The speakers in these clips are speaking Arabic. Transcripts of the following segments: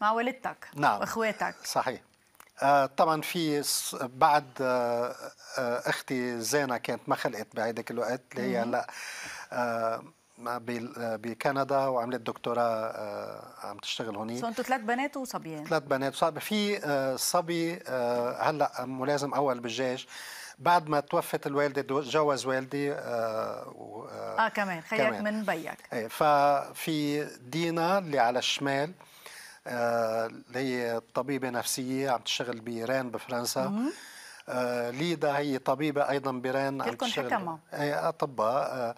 مع والدتك نعم واخواتك صحيح آه طبعا في بعد آه آه اختي زينه كانت ما خلقت بهيداك الوقت اللي هي هلا آه، آه، بكندا وعملت دكتوراه آه، عم تشتغل هونيك انتم ثلاث بنات وصبيان ثلاث بنات وصبي في صبي هلا ملازم اول بالجيش بعد ما توفت الوالده تجوز والدي آه, آه, اه كمان خيك من بيك ايه ففي دينا اللي على الشمال آه اللي آه، هي طبيبه نفسيه عم تشتغل بايران بفرنسا آه، ليدا هي طبيبه ايضا بايران عم تشتغل إيه، اطباء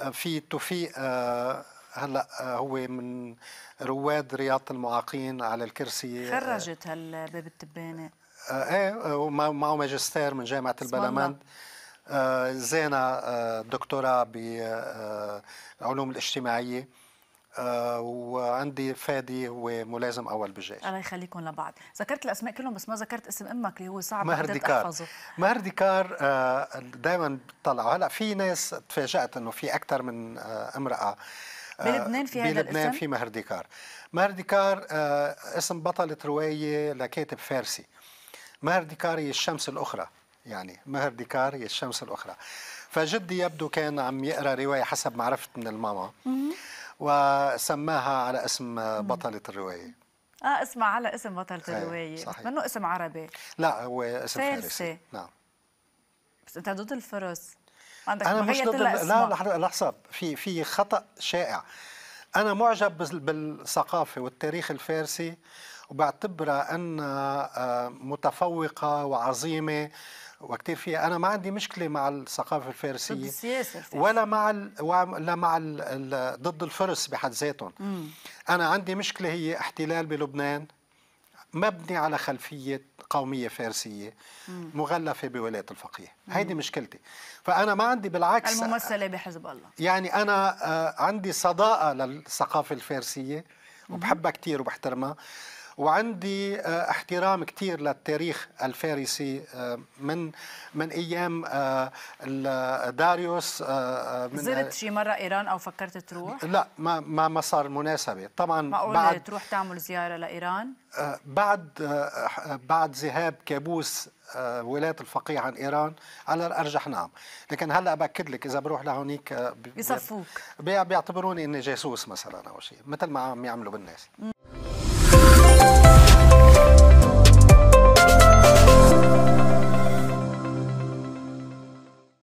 آه، في توفيق هلا هو من رواد رياضه المعاقين على الكرسي خرجت هالباب التبانه ايه ومعه ماجستير من جامعه البرلمان زينه دكتوراه بعلوم الاجتماعيه آه، وعندي فادي هو ملازم اول بالجيش الله يخليكم لبعض ذكرت الاسماء كلهم بس ما ذكرت اسم امك اللي هو صعب مهر ديكار مهر ديكار آه، دائما طلعوا هلا في ناس تفاجات انه في اكثر من آه، امراه بلبنان في هذا بلبنان الاسم؟ في مهر ديكار مهر ديكار اسم بطلة رواية لكاتب فارسي مهر ديكار هي الشمس الأخرى يعني مهر ديكار هي الشمس الأخرى فجدي يبدو كان عم يقرأ رواية حسب معرفة من الماما وسماها على اسم بطلة الرواية اه اسمها على اسم بطلة الرواية صحيح منه اسم عربي لا هو اسم فارسي, فارسي. نعم بس انت ضد الفرس عندك انا مش ضد لا لحظة في في خطأ شائع انا معجب بالثقافة والتاريخ الفارسي وبعتبرها أنها آه، متفوقة وعظيمة وكتير فيها انا ما عندي مشكله مع الثقافه الفارسيه ولا مع ولا مع ضد الفرس بحد ذاتهم انا عندي مشكله هي احتلال بلبنان مبني على خلفيه قوميه فارسيه مم. مغلفه بولايه الفقيه هيدي مشكلتي فانا ما عندي بالعكس الممثله بحزب الله يعني انا آه، عندي صداقه للثقافه الفارسيه وبحبها كثير وبحترمها وعندي آه، احترام كثير للتاريخ الفارسي آه، من من ايام آه، داريوس من زرت شي مره ايران او فكرت تروح؟ لا ما ما ما صار مناسبه طبعا معقول بعد تروح تعمل زياره لايران؟ بعد بعد ذهاب كابوس ولايه الفقيه عن ايران على الارجح نعم لكن هلا باكد لك اذا بروح لهونيك بيصفوك بيعتبروني اني جاسوس مثلا او شيء مثل ما عم يعملوا بالناس